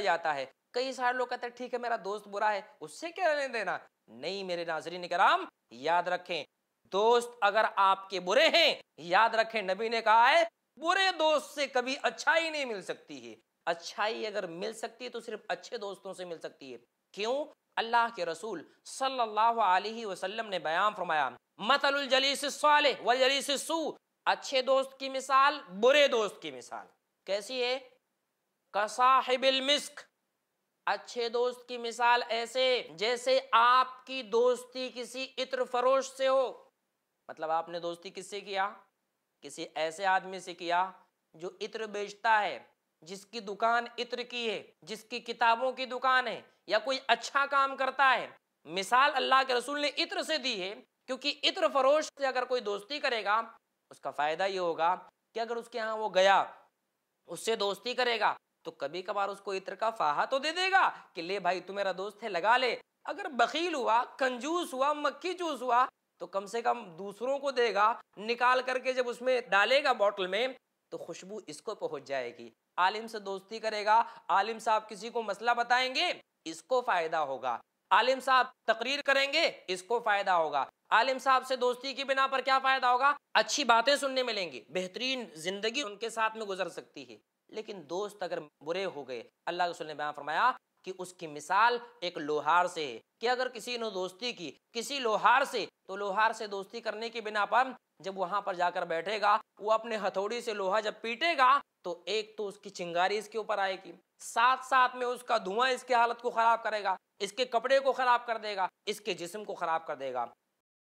पे जाता है कई सारे लोग कहते हैं ठीक है मेरा दोस्त बुरा है उससे क्या रहने देना नहीं मेरे नाजरीन कराम याद रखें दोस्त अगर आपके बुरे हैं याद रखें नबी ने कहा है बुरे दोस्त से कभी अच्छाई नहीं मिल सकती है अच्छाई अगर मिल सकती है तो सिर्फ अच्छे दोस्तों से मिल सकती है क्यों अल्लाह के रसूल सल्लल्लाहु अलैहि वसल्लम ने बयान फरमाया मतलुल जलीस साले वल जलीस सू अच्छे दोस्त की मिसाल बुरे दोस्त की मिसाल कैसी है कसाहिबिल मिस्क अच्छे दोस्त की मिसाल ऐसे जैसे आपकी दोस्ती किसी इत्र फरोश से हो मतलब आपने दोस्ती किससे किया किसी ऐसे आदमी से किया जो इत्र बेचता है जिसकी दुकान इत्र की है जिसकी किताबों की दुकान है या कोई अच्छा काम करता है मिसाल अल्लाह के रसूल ने इत्र से दी है क्योंकि इत्र फरोश से अगर कोई दोस्ती करेगा उसका फ़ायदा ये होगा कि अगर उसके यहाँ वो गया उससे दोस्ती करेगा तो कभी कभार उसको इत्र का फाहा तो दे देगा कि ले भाई तू मेरा दोस्त है लगा ले अगर बकील हुआ कंजूस हुआ मक्खी चूस हुआ तो कम से कम दूसरों को देगा निकाल करके जब उसमें डालेगा बॉटल में तो खुशबू इसको पहुंच जाएगी आलिम से दोस्ती करेगा आलिम साहब किसी को मसला बताएंगे इसको फायदा होगा आलिम साहब तकरीर करेंगे इसको फायदा होगा आलिम साहब से दोस्ती की बिना पर क्या फायदा होगा अच्छी बातें सुनने मिलेंगी बेहतरीन जिंदगी उनके साथ में गुजर सकती है लेकिन दोस्त अगर बुरे हो गए अल्लाह के रसूल ने बयान फरमाया कि उसकी मिसाल एक लोहार से है कि अगर किसी ने दोस्ती की किसी लोहार से तो लोहार से दोस्ती करने के बिना पर जब वहां पर जाकर बैठेगा वो अपने हथौड़ी से लोहा जब पीटेगा तो एक तो उसकी चिंगारी इसके ऊपर आएगी साथ साथ में उसका धुआं इसके हालत को खराब करेगा इसके कपड़े को खराब कर देगा इसके जिस्म को खराब कर देगा